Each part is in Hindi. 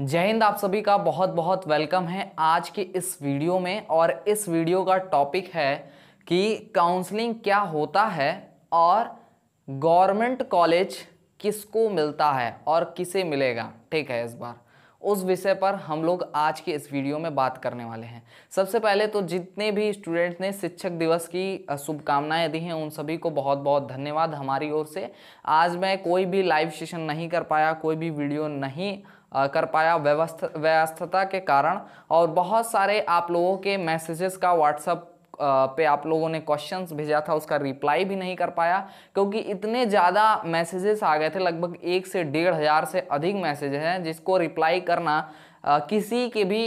जय हिंद आप सभी का बहुत बहुत वेलकम है आज की इस वीडियो में और इस वीडियो का टॉपिक है कि काउंसलिंग क्या होता है और गवर्नमेंट कॉलेज किसको मिलता है और किसे मिलेगा ठीक है इस बार उस विषय पर हम लोग आज के इस वीडियो में बात करने वाले हैं सबसे पहले तो जितने भी स्टूडेंट्स ने शिक्षक दिवस की शुभकामनाएं दी हैं उन सभी को बहुत बहुत धन्यवाद हमारी ओर से आज मैं कोई भी लाइव सेशन नहीं कर पाया कोई भी वीडियो नहीं कर पाया व्यवस्था व्यस्थता के कारण और बहुत सारे आप लोगों के मैसेजेस का व्हाट्सअप पे आप लोगों ने क्वेश्चंस भेजा था उसका रिप्लाई भी नहीं कर पाया क्योंकि इतने ज़्यादा मैसेजेस आ गए थे लगभग एक से डेढ़ हज़ार से अधिक मैसेज हैं जिसको रिप्लाई करना किसी के भी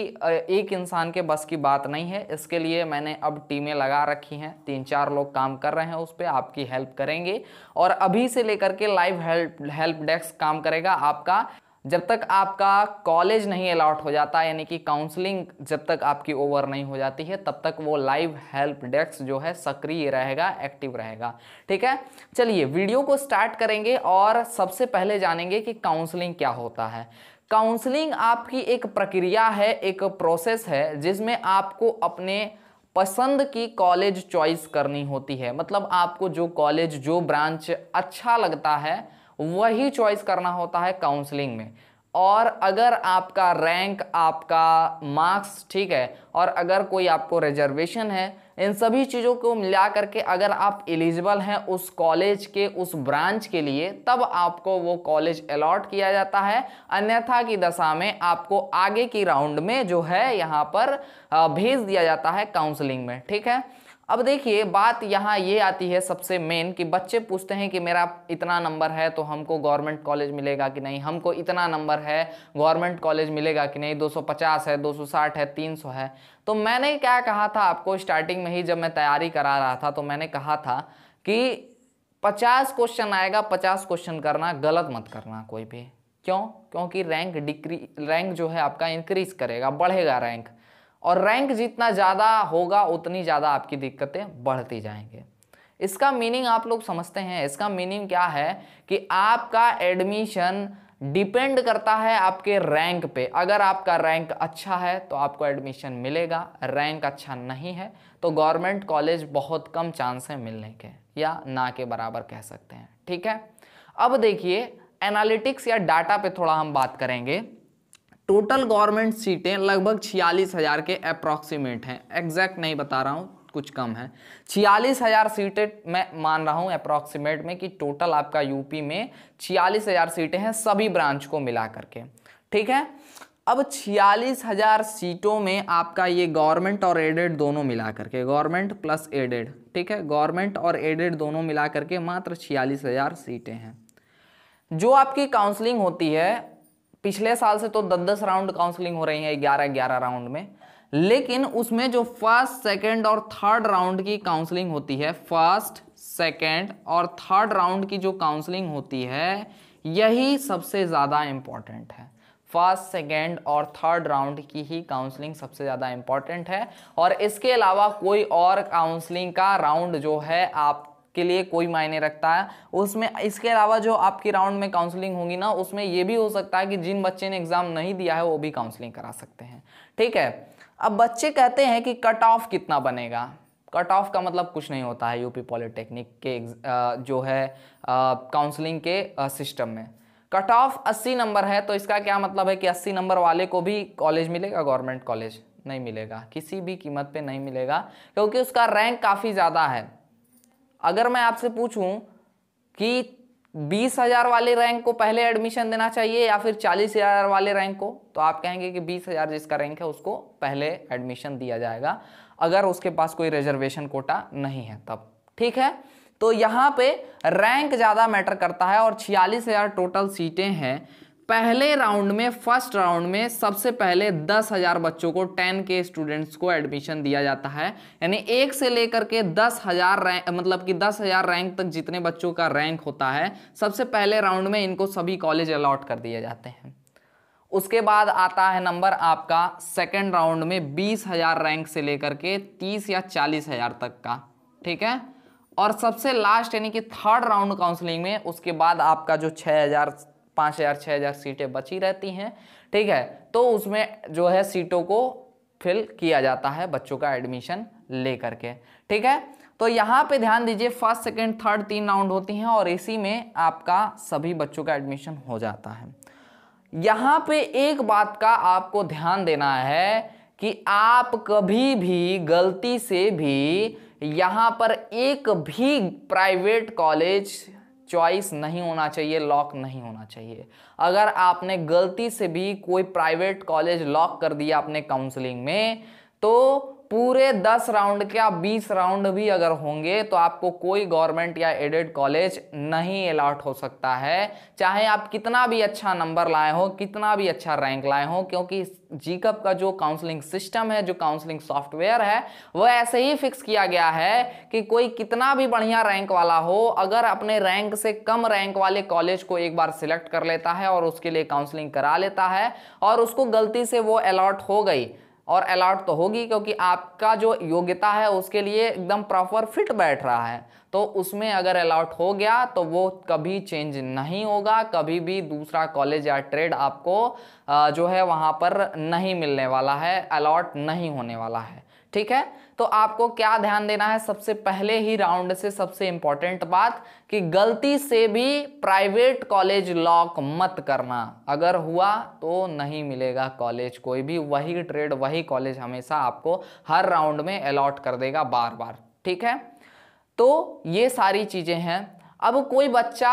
एक इंसान के बस की बात नहीं है इसके लिए मैंने अब टीमें लगा रखी हैं तीन चार लोग काम कर रहे हैं उस पर आपकी हेल्प करेंगे और अभी से लेकर के लाइव हेल्प हेल्प डेस्क काम करेगा आपका जब तक आपका कॉलेज नहीं अलाउट हो जाता यानी कि काउंसलिंग जब तक आपकी ओवर नहीं हो जाती है तब तक वो लाइव हेल्प डेस्क जो है सक्रिय रहेगा एक्टिव रहेगा ठीक है चलिए वीडियो को स्टार्ट करेंगे और सबसे पहले जानेंगे कि काउंसलिंग क्या होता है काउंसलिंग आपकी एक प्रक्रिया है एक प्रोसेस है जिसमें आपको अपने पसंद की कॉलेज चॉइस करनी होती है मतलब आपको जो कॉलेज जो ब्रांच अच्छा लगता है वही चॉइस करना होता है काउंसलिंग में और अगर आपका रैंक आपका मार्क्स ठीक है और अगर कोई आपको रिजर्वेशन है इन सभी चीज़ों को मिला करके अगर आप एलिजिबल हैं उस कॉलेज के उस ब्रांच के लिए तब आपको वो कॉलेज अलॉट किया जाता है अन्यथा की दशा में आपको आगे की राउंड में जो है यहाँ पर भेज दिया जाता है काउंसलिंग में ठीक है अब देखिए बात यहाँ ये आती है सबसे मेन कि बच्चे पूछते हैं कि मेरा इतना नंबर है तो हमको गवर्नमेंट कॉलेज मिलेगा कि नहीं हमको इतना नंबर है गवर्नमेंट कॉलेज मिलेगा कि नहीं 250 है 260 है 300 है तो मैंने क्या कहा था आपको स्टार्टिंग में ही जब मैं तैयारी करा रहा था तो मैंने कहा था कि पचास क्वेश्चन आएगा पचास क्वेश्चन करना गलत मत करना कोई भी क्यों क्योंकि रैंक डिक्री रैंक जो है आपका इंक्रीज करेगा बढ़ेगा रैंक और रैंक जितना ज़्यादा होगा उतनी ज़्यादा आपकी दिक्कतें बढ़ती जाएंगे इसका मीनिंग आप लोग समझते हैं इसका मीनिंग क्या है कि आपका एडमिशन डिपेंड करता है आपके रैंक पे अगर आपका रैंक अच्छा है तो आपको एडमिशन मिलेगा रैंक अच्छा नहीं है तो गवर्नमेंट कॉलेज बहुत कम चांस है मिलने के या ना के बराबर कह सकते हैं ठीक है अब देखिए एनालिटिक्स या डाटा पे थोड़ा हम बात करेंगे टोटल गवर्नमेंट सीटें लगभग छियालीस हज़ार के अप्रॉक्सीमेट हैं एग्जैक्ट नहीं बता रहा हूँ कुछ कम है छियालीस हज़ार सीटें मैं मान रहा हूँ अप्रॉक्सीमेट में कि टोटल आपका यूपी में छियालीस हज़ार सीटें हैं सभी ब्रांच को मिला करके ठीक है अब छियालीस हज़ार सीटों में आपका ये गवर्नमेंट और एडेड दोनों मिला करके गवर्नमेंट प्लस एडेड ठीक है गवर्नमेंट और एडेड दोनों मिला करके मात्र छियालीस हज़ार सीटें हैं जो आपकी काउंसलिंग होती है पिछले साल से तो दस दस राउंड काउंसलिंग हो रही है ग्यारह ग्यारह राउंड में लेकिन उसमें जो फर्स्ट सेकंड और थर्ड राउंड की काउंसलिंग होती है फर्स्ट सेकंड और थर्ड राउंड की जो काउंसलिंग होती है यही सबसे ज़्यादा इम्पॉर्टेंट है फर्स्ट सेकेंड और थर्ड राउंड की ही काउंसलिंग सबसे ज़्यादा इम्पॉर्टेंट है और इसके अलावा कोई और काउंसलिंग का राउंड जो है आप के लिए कोई मायने रखता है उसमें इसके अलावा जो आपकी राउंड में काउंसलिंग होगी ना उसमें ये भी हो सकता है कि जिन बच्चे ने एग्ज़ाम नहीं दिया है वो भी काउंसलिंग करा सकते हैं ठीक है अब बच्चे कहते हैं कि कट ऑफ कितना बनेगा कट ऑफ का मतलब कुछ नहीं होता है यूपी पॉलिटेक्निक के जो है काउंसलिंग के सिस्टम में कट ऑफ अस्सी नंबर है तो इसका क्या मतलब है कि अस्सी नंबर वाले को भी कॉलेज मिलेगा गवर्नमेंट कॉलेज नहीं मिलेगा किसी भी कीमत पे नहीं मिलेगा क्योंकि उसका रैंक काफ़ी ज़्यादा है अगर मैं आपसे पूछूं कि बीस हजार वाले रैंक को पहले एडमिशन देना चाहिए या फिर चालीस हजार वाले रैंक को तो आप कहेंगे कि बीस हजार जिसका रैंक है उसको पहले एडमिशन दिया जाएगा अगर उसके पास कोई रिजर्वेशन कोटा नहीं है तब ठीक है तो यहाँ पे रैंक ज़्यादा मैटर करता है और छियालीस हजार टोटल सीटें हैं पहले राउंड में फर्स्ट राउंड में सबसे पहले दस हजार बच्चों को टेन के स्टूडेंट्स को एडमिशन दिया जाता है यानी एक से लेकर के दस हजार रैंक मतलब कि दस हजार रैंक तक जितने बच्चों का रैंक होता है सबसे पहले राउंड में इनको सभी कॉलेज अलॉट कर दिए जाते हैं उसके बाद आता है नंबर आपका सेकेंड राउंड में बीस हजार रैंक से लेकर के तीस या चालीस हजार तक का ठीक है और सबसे लास्ट यानी कि थर्ड राउंड काउंसलिंग में उसके बाद आपका जो हज़ार पाँच हज़ार छः हज़ार सीटें बची रहती हैं ठीक है तो उसमें जो है सीटों को फिल किया जाता है बच्चों का एडमिशन ले करके ठीक है तो यहाँ पे ध्यान दीजिए फर्स्ट सेकंड थर्ड तीन राउंड होती हैं और इसी में आपका सभी बच्चों का एडमिशन हो जाता है यहाँ पे एक बात का आपको ध्यान देना है कि आप कभी भी गलती से भी यहाँ पर एक भी प्राइवेट कॉलेज चॉइस नहीं होना चाहिए लॉक नहीं होना चाहिए अगर आपने गलती से भी कोई प्राइवेट कॉलेज लॉक कर दिया अपने काउंसलिंग में तो पूरे दस राउंड के या बीस राउंड भी अगर होंगे तो आपको कोई गवर्नमेंट या एडेड कॉलेज नहीं अलाट हो सकता है चाहे आप कितना भी अच्छा नंबर लाए हो कितना भी अच्छा रैंक लाए हो क्योंकि जीकअप का जो काउंसलिंग सिस्टम है जो काउंसलिंग सॉफ्टवेयर है वह ऐसे ही फिक्स किया गया है कि कोई कितना भी बढ़िया रैंक वाला हो अगर अपने रैंक से कम रैंक वाले कॉलेज को एक बार सिलेक्ट कर लेता है और उसके लिए काउंसलिंग करा लेता है और उसको गलती से वो अलॉट हो गई और अलाउट तो होगी क्योंकि आपका जो योग्यता है उसके लिए एकदम प्रॉपर फिट बैठ रहा है तो उसमें अगर अलाउट हो गया तो वो कभी चेंज नहीं होगा कभी भी दूसरा कॉलेज या ट्रेड आपको जो है वहाँ पर नहीं मिलने वाला है अलाउट नहीं होने वाला है ठीक है तो आपको क्या ध्यान देना है सबसे पहले ही राउंड से सबसे इंपॉर्टेंट बात कि गलती से भी प्राइवेट कॉलेज लॉक मत करना अगर हुआ तो नहीं मिलेगा कॉलेज कोई भी वही ट्रेड वही कॉलेज हमेशा आपको हर राउंड में अलॉट कर देगा बार बार ठीक है तो ये सारी चीज़ें हैं अब कोई बच्चा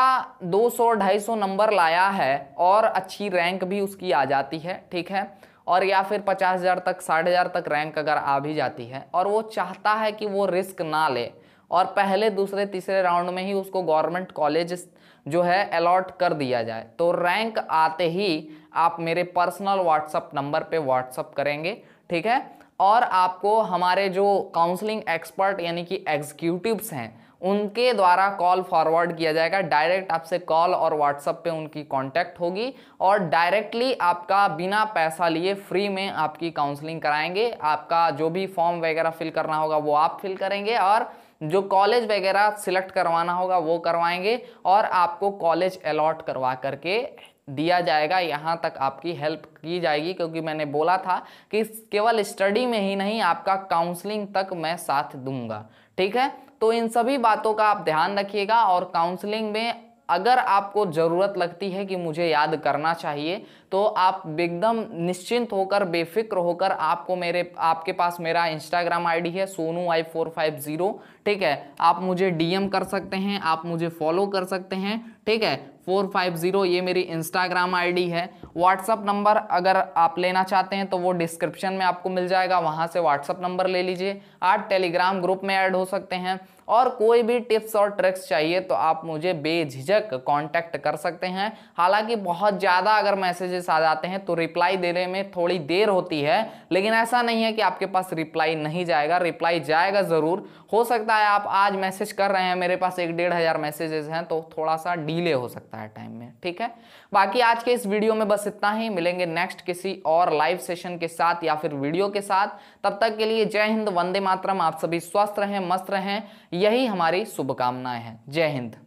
200 250 नंबर लाया है और अच्छी रैंक भी उसकी आ जाती है ठीक है और या फिर पचास हज़ार तक साठ हज़ार तक रैंक अगर आ भी जाती है और वो चाहता है कि वो रिस्क ना ले और पहले दूसरे तीसरे राउंड में ही उसको गवर्नमेंट कॉलेज जो है अलॉट कर दिया जाए तो रैंक आते ही आप मेरे पर्सनल व्हाट्सअप नंबर पे व्हाट्सअप करेंगे ठीक है और आपको हमारे जो काउंसलिंग एक्सपर्ट यानी कि एग्जीक्यूटिव्स हैं उनके द्वारा कॉल फॉरवर्ड किया जाएगा डायरेक्ट आपसे कॉल और व्हाट्सअप पे उनकी कांटेक्ट होगी और डायरेक्टली आपका बिना पैसा लिए फ्री में आपकी काउंसलिंग कराएंगे आपका जो भी फॉर्म वगैरह फिल करना होगा वो आप फिल करेंगे और जो कॉलेज वगैरह सिलेक्ट करवाना होगा वो करवाएंगे और आपको कॉलेज अलॉट करवा करके दिया जाएगा यहाँ तक आपकी हेल्प की जाएगी क्योंकि मैंने बोला था कि केवल स्टडी में ही नहीं आपका काउंसलिंग तक मैं साथ दूंगा ठीक है तो इन सभी बातों का आप ध्यान रखिएगा और काउंसलिंग में अगर आपको ज़रूरत लगती है कि मुझे याद करना चाहिए तो आप एकदम निश्चिंत होकर बेफिक्र होकर आपको मेरे आपके पास मेरा इंस्टाग्राम आईडी है Sonu I four five zero ठीक है आप मुझे डीएम कर सकते हैं आप मुझे फॉलो कर सकते हैं ठीक है फोर फाइव ज़ीरो ये मेरी इंस्टाग्राम आईडी है व्हाट्सअप नंबर अगर आप लेना चाहते हैं तो वो डिस्क्रिप्शन में आपको मिल जाएगा वहाँ से व्हाट्सअप नंबर ले लीजिए आप टेलीग्राम ग्रुप में ऐड हो सकते हैं और कोई भी टिप्स और ट्रिक्स चाहिए तो आप मुझे बेझिझक कांटेक्ट कर सकते हैं हालांकि बहुत ज़्यादा अगर मैसेजेस आ जाते हैं तो रिप्लाई देने में थोड़ी देर होती है लेकिन ऐसा नहीं है कि आपके पास रिप्लाई नहीं जाएगा रिप्लाई जाएगा ज़रूर हो सकता है आप आज मैसेज कर रहे हैं मेरे पास एक डेढ़ हज़ार मैसेजेस हैं तो थोड़ा सा डीले हो सकता है सकता है टाइम में ठीक है बाकी आज के इस वीडियो में बस इतना ही मिलेंगे नेक्स्ट किसी और लाइव सेशन के साथ या फिर वीडियो के साथ तब तक के लिए जय हिंद वंदे मातरम आप सभी स्वस्थ रहें मस्त रहें यही हमारी शुभकामनाएं हैं जय हिंद